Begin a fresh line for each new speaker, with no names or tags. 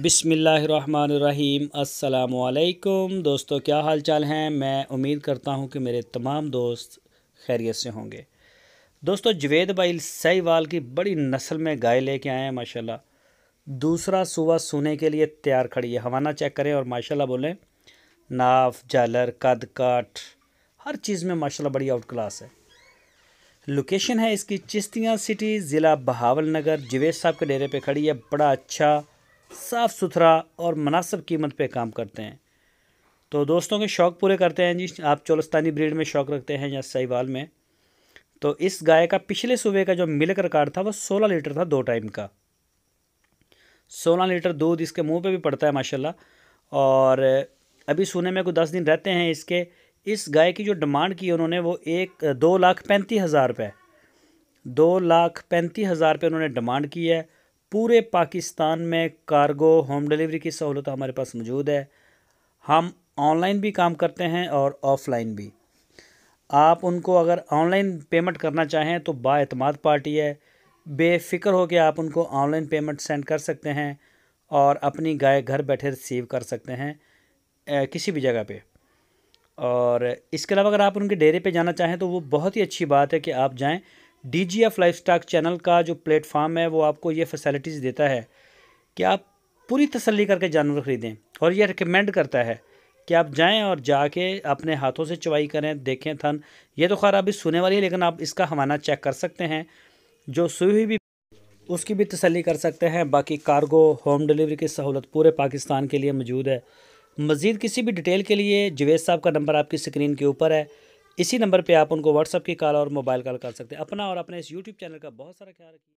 बिसमीम् दोस्तों क्या हाल चाल हैं मैं उम्मीद करता हूं कि मेरे तमाम दोस्त खैरियत से होंगे दोस्तों जवेद भाई वाल की बड़ी नस्ल में गाय लेके आए हैं माशाल्लाह दूसरा सुबह सोने के लिए तैयार खड़ी है हवाना चेक करें और माशाल्लाह बोलें नाफ जालर कद काट हर चीज़ में माशाल्लाह बड़ी आउट क्लास है लोकेशन है इसकी चिश्तियाँ सिटी ज़िला बहावल नगर जवेद साहब के डेरे पर खड़ी है बड़ा अच्छा साफ़ सुथरा और मुनासब कीमत पे काम करते हैं तो दोस्तों के शौक़ पूरे करते हैं जी आप चोलस्तानी ब्रीड में शौक़ रखते हैं या सहीवाल में तो इस गाय का पिछले सुबह का जो मिल्क रिकॉर्ड था वो सोलह लीटर था दो टाइम का सोलह लीटर दूध इसके मुंह पे भी पड़ता है माशाल्लाह और अभी सुने में कोई दस दिन रहते हैं इसके इस गाय की जो डिमांड की उन्होंने वो एक दो लाख पैंतीस हज़ार रुपये दो लाख पैंतीस हज़ार रुपये उन्होंने डिमांड की है पूरे पाकिस्तान में कार्गो होम डिलीवरी की सहूलत हमारे पास मौजूद है हम ऑनलाइन भी काम करते हैं और ऑफलाइन भी आप उनको अगर ऑनलाइन पेमेंट करना चाहें तो बातमाद पार्टी है बेफ़िक्र हो के आप उनको ऑनलाइन पेमेंट सेंड कर सकते हैं और अपनी गाय घर बैठे रिसीव कर सकते हैं ए, किसी भी जगह पे और इसके अलावा अगर आप उनके डेरे पे जाना चाहें तो वो बहुत ही अच्छी बात है कि आप जाएं D G F life stock channel का जो प्लेटफार्म है वो आपको ये फैसिलिटीज़ देता है कि आप पूरी तसल्ली करके जानवर ख़रीदें और ये रिकमेंड करता है कि आप जाएं और जाके अपने हाथों से चवाई करें देखें थन ये तो खैर अभी सुने वाली है लेकिन आप इसका हवाना चेक कर सकते हैं जो सुई हुई भी उसकी भी तसली कर सकते हैं बाकी कार्गो होम डिलीवरी की सहूलत पूरे पाकिस्तान के लिए मौजूद है मज़ीद किसी भी डिटेल के लिए जवेद साहब का नंबर आपकी स्क्रीन के ऊपर है इसी नंबर पे आप उनको व्हाट्सअप की कॉल और मोबाइल कॉल कर सकते हैं अपना और अपने इस यूट्यूब चैनल का बहुत सारा ख्याल रखिए